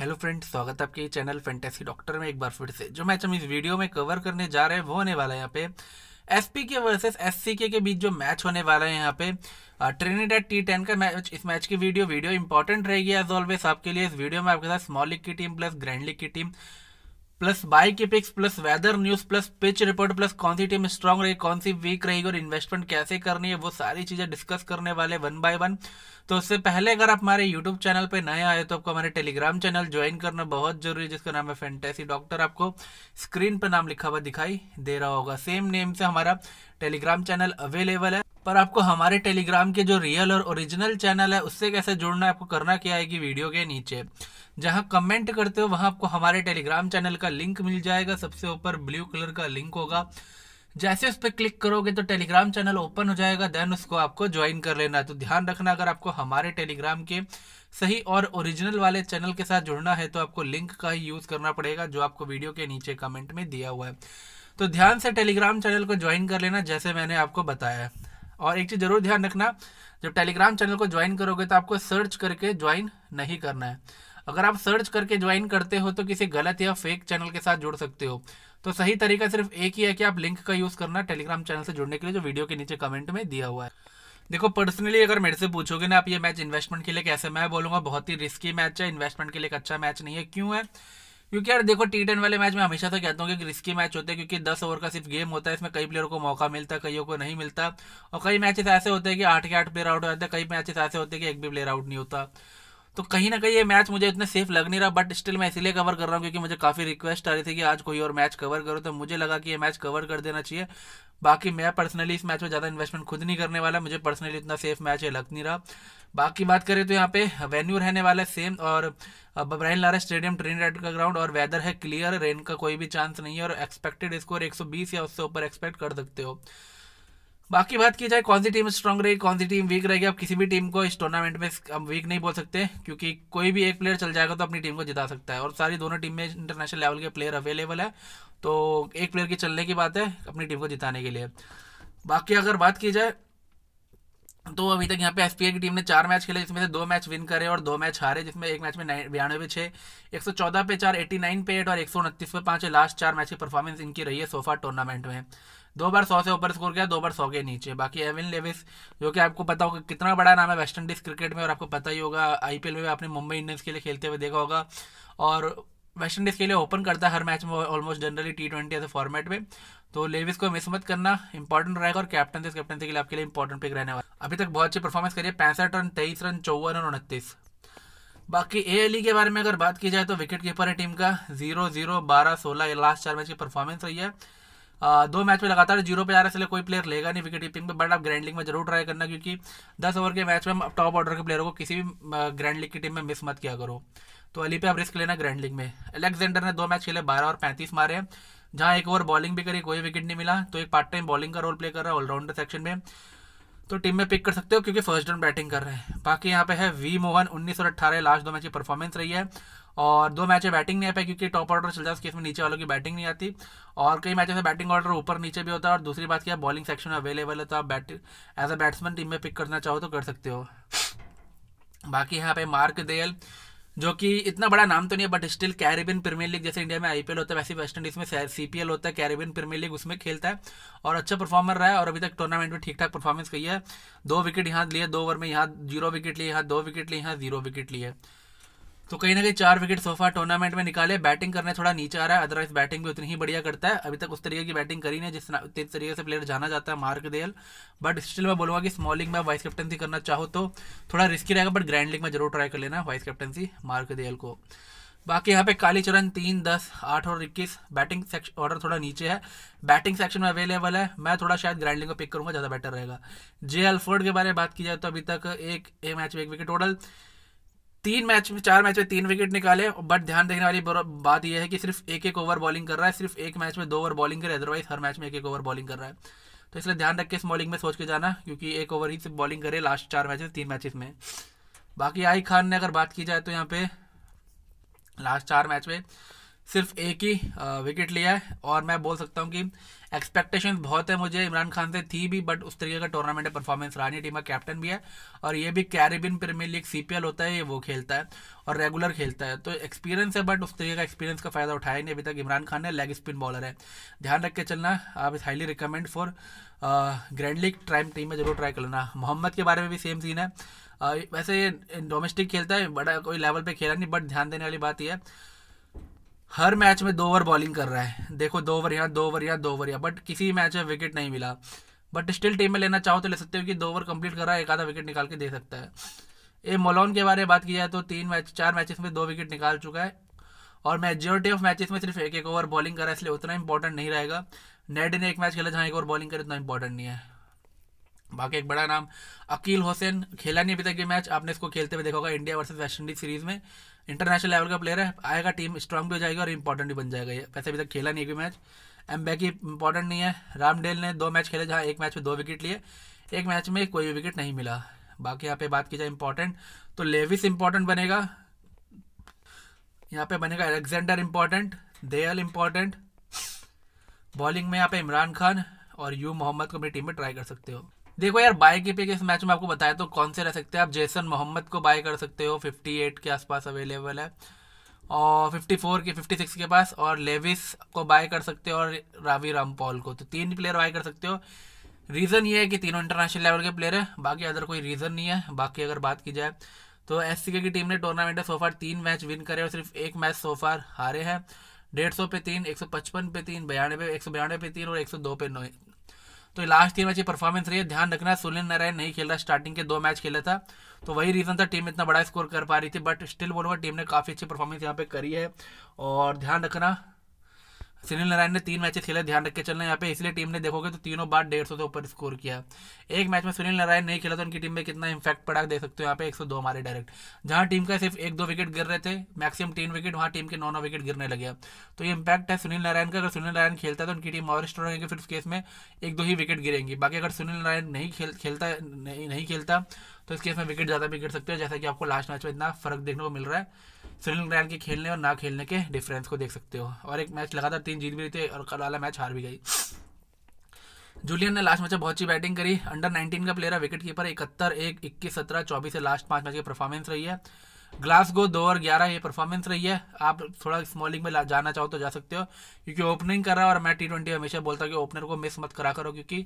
hello friend स्वागत है आपके चैनल फेंटेसी डॉक्टर में एक बार फिर से जो मैच हम इस वीडियो में कवर करने जा रहे हैं वो होने वाला है यहाँ पे एस के वर्सेस एस के बीच जो मैच होने वाला है यहाँ पे ट्रेनिड एट टी टेन का मैच इस मैच की वीडियो वीडियो इंपॉर्टेंट रहेगी एज ऑलवेज आपके लिए इस वीडियो में आपके साथ स्मॉल लीग की टीम प्लस ग्रैंड लीग की टीम प्लस बाई के picks plus weather news plus pitch report plus कौन सी टीम स्ट्रांग रही कौन सी वीक रहेगी और इन्वेस्टमेंट कैसे करनी है वो सारी चीज़ें डिस्कस करने वाले वन बाय वन तो उससे पहले अगर आप हमारे यूट्यूब चैनल पे नए आए तो आपको हमारे टेलीग्राम चैनल ज्वाइन करना बहुत जरूरी है जिसका नाम है फेंटेसी डॉक्टर आपको स्क्रीन पर नाम लिखा हुआ दिखाई दे रहा होगा सेम नेम से हमारा टेलीग्राम चैनल अवेलेबल है पर आपको हमारे टेलीग्राम के जो रियल और ओरिजिनल चैनल है उससे कैसे जुड़ना है आपको करना क्या है कि वीडियो के नीचे जहां कमेंट करते हो वहां आपको हमारे टेलीग्राम चैनल का लिंक मिल जाएगा सबसे ऊपर ब्लू कलर का लिंक होगा जैसे उस पर क्लिक करोगे तो टेलीग्राम चैनल ओपन हो जाएगा देन उसको आपको ज्वाइन कर लेना है तो ध्यान रखना अगर आपको हमारे टेलीग्राम के सही और ओरिजिनल वाले चैनल के साथ जुड़ना है तो आपको लिंक का ही यूज़ करना पड़ेगा जो आपको वीडियो के नीचे कमेंट में दिया हुआ है तो ध्यान से टेलीग्राम चैनल को ज्वाइन कर लेना जैसे मैंने आपको बताया और एक चीज़ ज़रूर ध्यान रखना जब टेलीग्राम चैनल को ज्वाइन करोगे तो आपको सर्च करके ज्वाइन नहीं करना है अगर आप सर्च करके ज्वाइन करते हो तो किसी गलत या फेक चैनल के साथ जुड़ सकते हो तो सही तरीका सिर्फ एक ही है कि आप लिंक का यूज़ करना टेलीग्राम चैनल से जुड़ने के लिए जो वीडियो के नीचे कमेंट में दिया हुआ है देखो पर्सनली अगर मेरे से पूछोगे ना आप ये मैच इन्वेस्टमेंट के लिए कैसे मैं बोलूँगा बहुत ही रिस्की मैच है इन्वेस्टमेंट के लिए एक अच्छा मैच नहीं है क्यों है क्योंकि यार देखो टी टेन वाले मैच में हमेशा से तो कहता हूँ कि रिस्की मैच होते हैं क्योंकि दस ओवर का सिर्फ गेम होता है इसमें कई प्लेयर को मौका मिलता है कईयों को नहीं मिलता और कई मैचेस ऐसे होते हैं कि आठ के आठ प्लेयर आउट हो जाते हैं कई मैचेस ऐसे होते हैं कि एक भी प्लेयर आउट नहीं होता तो कहीं ना कहीं ये मैच मुझे इतना सेफ लग नहीं रहा बट स्टिल मैं इसलिए कवर कर रहा हूँ क्योंकि मुझे काफ़ी रिक्वेस्ट आ रही थी कि आज कोई और मैच कवर करो तो मुझे लगा कि ये मैच कवर कर देना चाहिए बाकी मैं पर्सनली इस मैच में ज़्यादा इन्वेस्टमेंट खुद नहीं करने वाला मुझे पर्सनली इतना सेफ मैच है लग नहीं रहा बाकी बात करें तो यहाँ पे वेन्यू रहने वाला है सेम और Brian Lara stadium Trinidad का ग्राउंड और वेदर है क्लियर रेन का कोई भी चांस नहीं है और एक्सपेक्टेड स्कोर एक या उससे ऊपर एक्सपेक्ट कर सकते हो बाकी बात की जाए कौन सी टीम स्ट्रांग रहेगी कौन सी टीम वीक रहेगी आप किसी भी टीम को इस टूर्नामेंट में हम वीक नहीं बोल सकते क्योंकि कोई भी एक प्लेयर चल जाएगा तो अपनी टीम को जिता सकता है और सारी दोनों टीम में इंटरनेशनल लेवल के प्लेयर अवेलेबल है तो एक प्लेयर के चलने की बात है अपनी टीम को जिताने के लिए बाकी अगर बात की जाए तो अभी तक यहाँ पे एस की टीम ने चार मैच खेले जिसमें से दो मैच विन करे और दो मैच हारे जिसमें एक मैच में बयानवे पे छः एक सौ चौदह पे चार एट्टी नाइन पे एट और एक सौ उनतीस पे पाँच लास्ट चार मैच की परफॉर्मेंस इनकी रही है सोफा टूर्नामेंट में दो बार सौ से ऊपर स्कोर किया दो बार सौ के नीचे बाकी एविन लेविस जो कि आपको पता होगा कितना बड़ा नाम है वेस्ट इंडीज़ क्रिकेट में और आपको पता ही होगा आईपीएल में भी आपने मुंबई इंडियंस के लिए खेलते हुए देखा होगा और वेस्ट इंडीज़ के लिए ओपन करता है हर मैच में ऑलमोस्ट जनरली टी ट्वेंटी ऐसे फॉर्मेट में तो लेविस को मिस मत करना इंपॉर्टेंट रहेगा और कैप्टन थे कैप्टनसी के लिए आपके लिए इंपॉर्टेंट पिक रहने वाला अभी तक बहुत अच्छी परफॉर्मेंस करिए पैंसठ रन तेईस रन चौवन रन उनतीस बाकी ए अली e के बारे में अगर बात की जाए तो विकेट कीपर है टीम का जीरो जीरो बारह सोलह लास्ट चार मैच की परफॉर्मेंस रही है दो मैच में लगातार जीरो पे जा रहा है इसलिए कोई प्लेयर लेगा नहीं विकेट कीपिंग में बट आप ग्रैंड लीग में जरूर ट्राई करना क्योंकि दस ओवर के मैच में टॉप ऑर्डर के प्लेयरों को किसी भी ग्रैंड लीग की टीम में मिस मत किया करो तो अली पे आप रिस्क लेना ग्रैंड लीग में अलेक्जेंडर ने दो मैच खेले बारह और पैंतीस मारे हैं जहाँ एक ओवर बॉलिंग भी करी कोई विकेट नहीं मिला तो एक पार्ट टाइम बॉलिंग का रोल प्ले कर रहा है ऑलराउंडर सेक्शन में तो टीम में पिक कर सकते हो क्योंकि फर्स्ट डाउन बैटिंग कर रहे हैं बाकी यहाँ पे है वी मोहन उन्नीस और अट्ठारह लास्ट दो मैच की परफॉर्मेंस रही है और दो मैच बैटिंग नहीं आ पाई क्योंकि टॉप ऑर्डर चल जाए उस नीचे वालों की बैटिंग नहीं आती और कई मैचों में बैटिंग ऑर्डर ऊपर नीचे भी होता है और दूसरी बात क्या बॉलिंग सेक्शन अवेलेबल है तो आप bat as a batsman team में पिक करना चाहो तो कर सकते हो बाकी यहाँ पे मार्क देयल जो कि इतना बड़ा नाम तो नहीं है but still Caribbean premier league जैसे इंडिया में आईपीएल होता है वैसे वेस्ट इंडीज में सीपीएल होता है कैरेबियन प्रीमियर लीग उसमें खेलता है और अच्छा परफॉर्मर रहा है और अभी तक टूर्नामेंट में ठीक ठाक परफॉर्मेंस की है दो विकेट यहाँ लिए दो ओवर में यहाँ जीरो विकेट लिए यहाँ दो विकेट लिए यहाँ जीरो विकेट लिए तो कहीं ना कहीं चार विकेट सोफा टूर्नामेंट में निकाले बैटिंग करने थोड़ा नीचे आ रहा है अदरवाइज बैटिंग भी उतनी ही बढ़िया करता है अभी तक उस तरीके की बैटिंग करी नहीं जिस तरीके से प्लेयर जाना जाता है मार्क देल बट स्टिल मैं बोलूंगा कि स्मॉलिंग में वाइस कैप्टनसी करना चाहो तो थोड़ा रिस्की रहेगा बट ग्रैंड लीग में जरूर ट्राई कर लेना वाइस कैप्टनसी मार्क देल को बाकी यहाँ पे कालीचरण तीन दस आठ और इक्कीस बैटिंग सेक्शन ऑर्डर थोड़ा नीचे है बैटिंग सेक्शन में अवेलेबल है मैं थोड़ा शायद ग्राइंडिंग को पिक करूंगा ज़्यादा बेटर रहेगा जे एल्फोर्ड के बारे में बात की जाए तो अभी तक एक ए मैच में एक विकेट टोटल तीन मैच में चार मैच में तीन विकेट निकाले बट ध्यान देखने वाली बात यह है कि सिर्फ एक एक ओवर बॉलिंग कर रहा है सिर्फ एक मैच में दो ओवर बॉलिंग करे अदरवाइज हर मैच में एक एक ओवर बॉलिंग कर रहा है तो इसलिए ध्यान रख के इस बॉलिंग में सोच के जाना क्योंकि एक ओवर ही सिर्फ बॉलिंग करे लास्ट चार मैच तीन मैचेस में बाकी आई खान ने अगर बात की जाए तो यहाँ पे लास्ट चार मैच में सिर्फ एक ही विकेट लिया है और मैं बोल सकता हूँ कि एक्सपेक्टेशन बहुत है मुझे इमरान खान से थी भी बट उस तरीके का टूर्नामेंट में परफॉर्मेंस रानी टीम का कैप्टन भी है और ये भी कैरिबिन प्रीमियर लीग सी होता है ये वो खेलता है और रेगुलर खेलता है तो एक्सपीरियंस है बट उस तरीके का एक्सपीरियंस का फ़ायदा उठाया नहीं अभी तक इमरान खान है लेग स्पिन बॉलर है ध्यान रख के चलना आप इस highly recommend for grand league ट्राइम टीम में जरूर ट्राई कर लेना मोहम्मद के बारे में भी सेम सीन है वैसे ये डोमेस्टिक खेलता है बड़ा कोई लेवल पर खेला नहीं बट ध्यान देने वाली बात यह है हर मैच में दो ओवर बॉलिंग कर रहा है देखो दो ओवर यहाँ दो ओवर यहाँ दो ओवर यहाँ बट किसी मैच में विकेट नहीं मिला बट स्टिल टीम में लेना चाहो तो ले सकते हो कि दो ओवर कंप्लीट कर रहा है एक आधा विकेट निकाल के दे सकता है ए मोलोन के बारे में बात की जाए तो तीन मैच चार मैचेस में दो विकेट निकाल चुका है और मेजोरिटी ऑफ मैचेस में सिर्फ एक एक ओवर बॉलिंग करा इसलिए उतना इंपॉर्टेंट नहीं रहेगा नेड ने एक मैच खेला जहाँ एक ओवर बॉलिंग करे उतना इंपॉर्टेंट नहीं है बाकी एक बड़ा नाम अकील हुसैन खेला नहीं अभी तक ये मैच आपने इसको खेलते हुए देखा होगा India versus West Indies series में इंटरनेशनल लेवल का प्लेयर है आएगा टीम स्ट्रांग भी हो जाएगी और इंपॉर्टेंट भी बन जाएगा ये वैसे अभी तक खेला नहीं है मैच एम बैकी इंपॉर्टेंट नहीं है रामडेल ने दो मैच खेले जहाँ एक मैच में दो विकेट लिए एक मैच में कोई भी विकेट नहीं मिला बाकी यहाँ पे बात की जाए इंपॉर्टेंट तो लेविस इंपॉर्टेंट बनेगा यहाँ पे बनेगा Alexander important Dayal important bowling में यहाँ पे इमरान खान और यू मोहम्मद को अपनी टीम में ट्राई कर सकते हो देखो यार बाय के पे के इस मैच में आपको बताया तो कौन से रह सकते हैं आप जैसन मोहम्मद को बाय कर सकते हो 58 के आसपास अवेलेबल है और 54 के 56 के पास और लेविस को बाय कर सकते हो और रावी रामपॉल को तो तीन प्लेयर बाय कर सकते हो रीज़न ये है कि तीनों इंटरनेशनल लेवल के प्लेयर हैं बाकी अदर कोई रीज़न नहीं है बाकी अगर बात की जाए तो एस की टीम ने टूर्नामेंट सोफार तीन मैच विन करे और सिर्फ एक मैच सोफार हारे हैं डेढ़ सौ पे तीन एक सौ पचपन पे तीन बयानवे एक सौ बयानवे पे तीन और एक सौ दो पे तो लास्ट तीन मैच की परफॉर्मेंस रही है ध्यान रखना सुनील नारायण नहीं खेल रहा स्टार्टिंग के दो मैच खेला था तो वही रीज़न था टीम इतना बड़ा स्कोर कर पा रही थी बट स्टिल बोलूंगा टीम ने काफ़ी अच्छी परफॉर्मेंस यहाँ पे करी है और ध्यान रखना सुनील नारायण ने तीन मैचेस खेले ध्यान रख के चलना यहाँ पे इसलिए टीम ने देखोगे तो तीनों बार डेढ़ सौ से ऊपर स्कोर किया एक मैच में सुनील नारायण नहीं खेला तो उनकी टीम में कितना इम्पैक्ट पड़ा देख सकते हो यहाँ पे एक सौ दो मारे डायरेक्ट जहाँ टीम का सिर्फ एक दो विकेट गिर रहे थे मैक्सिमम तीन विकेट वहाँ टीम के नौ नौ विकेट गिरने लगे तो ये इम्पैक्ट है सुनील नारायण का अगर सुनील नारायण खेलता है तो उनकी टीम और स्ट्रॉ रहेंगे फिर उस केस में एक दो ही विकेट गिरेंगी बाकी अगर सुनील नारायण नहीं खेल खेलता नहीं खेलता तो इस केस में विकेट ज़्यादा भी गिर सकते हैं जैसा कि आपको लास्ट मैच में इतना फर्क देखने को मिल रहा है सुनील नारायण के खेलने और ना खेलने के डिफरेंस को देख सकते हो और एक मैच लगातार तीन जीत भी रही थी और कल वाला मैच हार भी गई जूलियन ने लास्ट मैच में बहुत अच्छी बैटिंग करी अंडर 19 का प्लेयर है विकेट कीपर इकहत्तर एक इक्कीस सत्रह चौबीस से लास्ट पांच मैच की परफॉर्मेंस रही है ग्लासगो दो और ग्यारह ये परफॉर्मेंस रही है आप थोड़ा स्मॉलिंग में जाना चाहो तो जा सकते हो क्योंकि ओपनिंग कर रहा है और मैं टी ट्वेंटी हमेशा बोलता हूँ कि ओपनर को मिस मत करा करो क्योंकि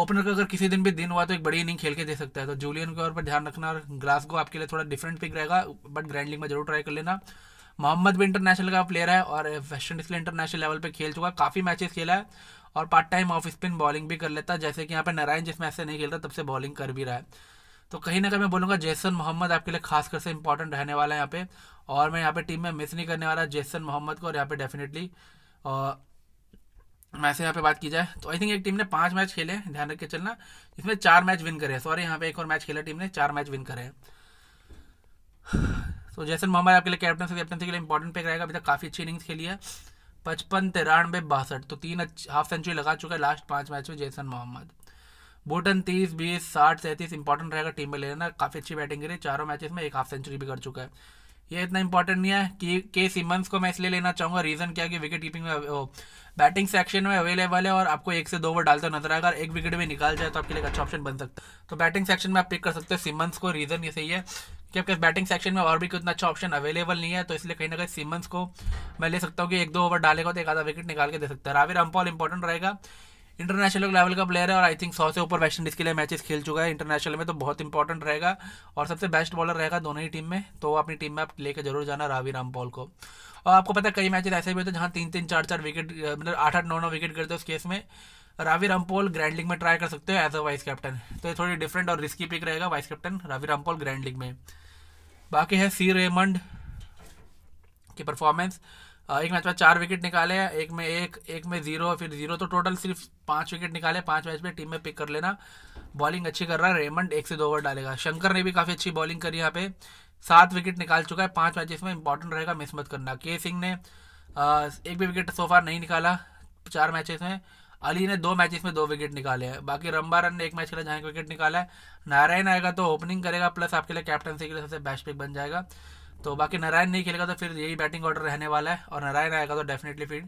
ओपनर का अगर किसी दिन भी दिन हुआ तो एक बड़ी इनिंग खेल के दे सकता है तो जूलियन के ओर पर ध्यान रखना ग्रास को आपके लिए थोड़ा डिफरेंट पिक रहेगा बट ग्रैंड लीग में जरूर ट्राई कर लेना मोहम्मद भी इंटरनेशनल का प्लेयर है और वेस्ट इंडीज के इंटरनेशनल लेवल पर खेल चुका काफ़ी मैचेस खेला है और part time off spin bowling भी कर लेता है जैसे कि यहाँ पर नारायण जिस मैच से नहीं खेल रहा तब से बॉलिंग कर भी रहा है तो कहीं ना कहीं मैं बोलूँगा जैसन मोहम्मद आपके लिए खास कर से इंपॉर्टेंट रहने वाला है यहाँ पे और मैं यहाँ पे टीम में मिस नहीं करने वाला जैसन मोहम्मद को और यहाँ पे डेफिनेटली मैच यहाँ पे बात की जाए तो आई थिंक एक टीम ने पांच मैच खेले ध्यान रख के चलना इसमें चार मैच विन करे सॉरी यहाँ पे एक और मैच खेला टीम ने चार मैच विन करे तो जैसन मोहम्मद आपके लिए कैप्टन से कैप्टन के लिए इंपॉर्टेंट पिक रहेगा अभी तक काफ़ी अच्छी इनिंग्स खेली है पचपन तिरानबे बासठ तो तीन हाफ सेंचुरी लगा चुका है लास्ट पांच मैच में जैसन मोहम्मद बोटन तीस बीस साठ सैंतीस इंपॉर्टेंट रहेगा टीम में ले लेना काफ़ी अच्छी बैटिंग करी चारों मैचेस में एक हाफ सेंचुरी भी कर चुका है ये इतना इंपॉर्टेंट नहीं है कि के सिमंस को मैं इसलिए लेना चाहूंगा रीज़न क्या कि विकेट कीपिंग में बैटिंग सेक्शन में अवेलेबल है और आपको एक से दो ओवर डालता नजर आएगा अगर एक विकेट भी निकाल जाए तो आपके लिए अच्छा ऑप्शन बन सकता है तो बैटिंग सेक्शन में आप पिक कर सकते हो सिमंस को रीज़न ये सही है कि आपके बैटिंग सेक्शन में और भी कितना अच्छा ऑप्शन अवेलेबल नहीं है तो इसलिए कहीं ना कहीं सिमंस को मैं ले सकता हूँ कि एक दो ओवर डालेगा तो एक आधा विकेट निकाल के दे सकता है रावि रामपॉल इंपॉर्टेंट रहेगा इंटरनेशनल लेवल का प्लेयर है और आई थिंक सौ से ऊपर वेस्ट इंडीज़ के लिए मैचेस खेल चुका है इंटरनेशनल में तो बहुत इंपॉर्टेंट रहेगा और सबसे बेस्ट बॉलर रहेगा दोनों ही टीम में तो अपनी टीम में आप लेकर जरूर जाना रावी रामपॉल को और आपको पता है कई मैचेस ऐसे भी होते हैं जहाँ तीन तीन चार चार विकेट मतलब आठ आठ नौ नौ विकेट गिरते हैं उस केस में रावी रामपोल ग्रैंड लीग में ट्राई कर सकते हो एज अ वाइस कैप्टन तो ये थोड़ी डिफरेंट और रिस्की पिक रहेगा vice captain Ravi Rampaul grand league में बाकी है सी रेमंड की परफॉर्मेंस एक मैच में चार विकेट निकाले एक में एक एक में जीरो फिर जीरो तो टोटल सिर्फ पांच विकेट निकाले पांच मैच में टीम में पिक कर लेना बॉलिंग अच्छी कर रहा है रेमंड एक से दो ओवर डालेगा शंकर ने भी काफ़ी अच्छी बॉलिंग करी यहाँ पे सात विकेट निकाल चुका है पांच मैचेस में इंपॉर्टेंट रहेगा मिस मत करना के सिंह ने एक भी विकेट सोफा नहीं निकाला चार मैचेस में अली ने दो मैचेस में दो विकेट निकाले हैं बाकी रंबारन ने एक मैच खेला जहाँ एक विकेट निकाला है नारायण आएगा तो ओपनिंग करेगा प्लस आपके लिए कैप्टनसी के लिए सबसे बेस्ट पिक बन जाएगा तो बाकी नारायण नहीं खेलेगा तो फिर यही बैटिंग ऑर्डर रहने वाला है और नारायण आएगा तो डेफिनेटली फिर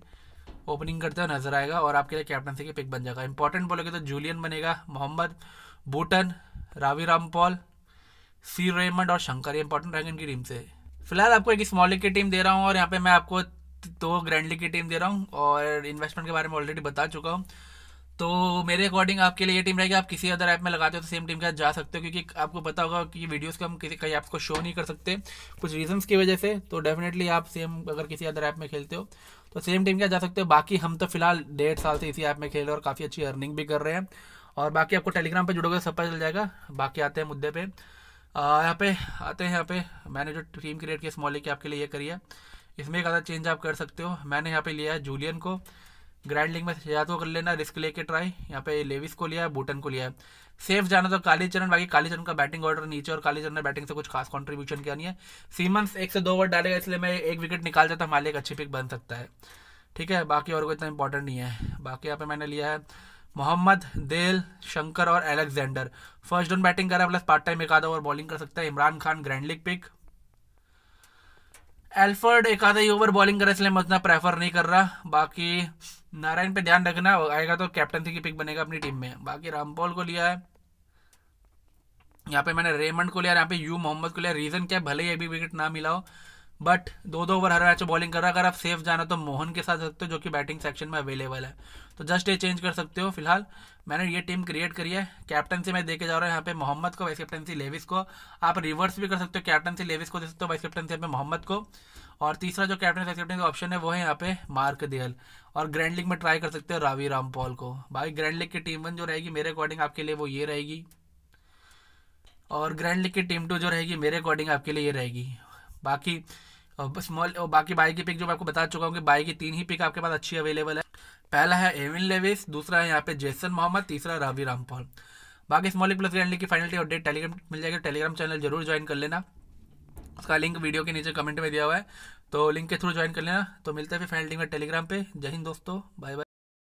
ओपनिंग करते हुए नजर आएगा और आपके लिए कैप्टनसी की पिक बन जाएगा इंपॉर्टेंट बोलोगे तो जूलियन बनेगा मोहम्मद बूटन रावी रामपॉल सी रेमंड और शंकर ये इंपॉर्टेंट रहेंगे इनकी टीम से फिलहाल आपको एक स्मॉल लीग की टीम दे रहा हूँ और यहाँ पे मैं आपको दो ग्रैंड लीग की टीम दे रहा हूँ और इन्वेस्टमेंट के बारे में ऑलरेडी बता चुका हूँ तो मेरे अकॉर्डिंग आपके लिए ये टीम रहेगी कि आप किसी अदर ऐप में लगाते हो तो सेम टीम के साथ जा सकते हो क्योंकि आपको पता होगा कि वीडियोस का हम किसी कई ऐप्स को शो नहीं कर सकते कुछ रीजंस की वजह से तो डेफिनेटली आप सेम अगर किसी अदर ऐप में खेलते हो तो सेम टीम के साथ जा सकते हो बाकी हम तो फिलहाल डेढ़ साल से इसी ऐप में खेल रहे हैं और काफ़ी अच्छी अर्निंग भी कर रहे हैं और बाकी आपको टेलीग्राम पर जुड़ोगे सब पता चल जाएगा बाकी आते हैं मुद्दे पर यहाँ पे आते हैं यहाँ पे मैंने जो टीम क्रिएट किया स्मॉल की आपके लिए ये करी है इसमें एक अदर चेंज आप कर सकते हो मैंने यहाँ पे लिया है जूलियन को ग्रैंड लीग में शजातो कर लेना रिस्क लेके ट्राई यहाँ पे लेविस को लिया है बूटन को लिया है सेफ जाना तो कालीचरण बाकी कालीचरण का बैटिंग ऑर्डर नीचे और कालीचरण ने बैटिंग से कुछ खास कॉन्ट्रीब्यूशन किया नहीं है सीमंस एक से दो ओवर डालेगा इसलिए मैं एक विकेट निकाल जाता हमारे एक अच्छी पिक बन सकता है ठीक है बाकी और कोई इतना इंपॉर्टेंट नहीं है बाकी यहाँ पे मैंने लिया है मोहम्मद देल शंकर और एलेक्जेंडर फर्स्ट डाउन बैटिंग करा प्लस पार्ट टाइम एक आधा ओवर बॉलिंग कर सकता है Imran Khan grand league pick Alford एक आधा ही ओवर बॉलिंग करे इसलिए मैं उतना प्रेफर नहीं कर रहा बाकी नारायण पे ध्यान रखना आएगा तो थी की पिक बनेगा अपनी टीम में बाकी रामपॉल को लिया है यहाँ पे मैंने रेमंड को लिया यहाँ पे यू मोहम्मद को लिया रीज़न क्या भले ही अभी विकेट ना मिला हो बट दो दो ओवर हर मैच में बॉलिंग कर रहा है अगर आप सेफ जाना तो मोहन के साथ सकते हो जो कि बैटिंग सेक्शन में अवेलेबल है तो जस्ट ये चेंज कर सकते हो फिलहाल मैंने ये टीम क्रिएट करी है कैप्टनसी मैं देखे जा रहा हूँ यहाँ पे मोहम्मद को वाइस कैप्टनसी लेविस को आप रिवर्स भी कर सकते हो कैप्टनसी लेविस को दे सकते हो वाइस कैप्टनसी पे मोहम्मद को और तीसरा जो कैप्टन वाइस कैप्टन का ऑप्शन है वो है यहाँ पे मार्क दियल और ग्रैंड लीग में ट्राई कर सकते हो रावी रामपॉल को भाई ग्रैंड लीग की टीम वन जो रहेगी मेरे अकॉर्डिंग आपके लिए वो ये रहेगी और ग्रैंड लीग की टीम टू जो रहेगी मेरे अकॉर्डिंग आपके लिए ये रहेगी बाकी स्मॉल और बाकी बाई की पिक जो मैं आपको बता चुका हूँ कि बाई की तीन ही पिक आपके पास अच्छी अवेलेबल है पहला है एविन लेविस दूसरा है यहाँ पे जेसन मोहम्मद तीसरा रवि रामपाल बाकी स्मॉल प्लस ग्रैंड की फाइनल अपडेट टेलीग्राम मिल जाएगी टेलीग्राम तो चैनल जरूर ज्वाइन कर लेना उसका लिंक वीडियो के नीचे कमेंट में दिया हुआ है तो लिंक के थ्रू ज्वाइन कर लेना तो मिलते हैं फिर फाइनल टीम टेलीग्राम पे जय हिंद दोस्तों बाय बाय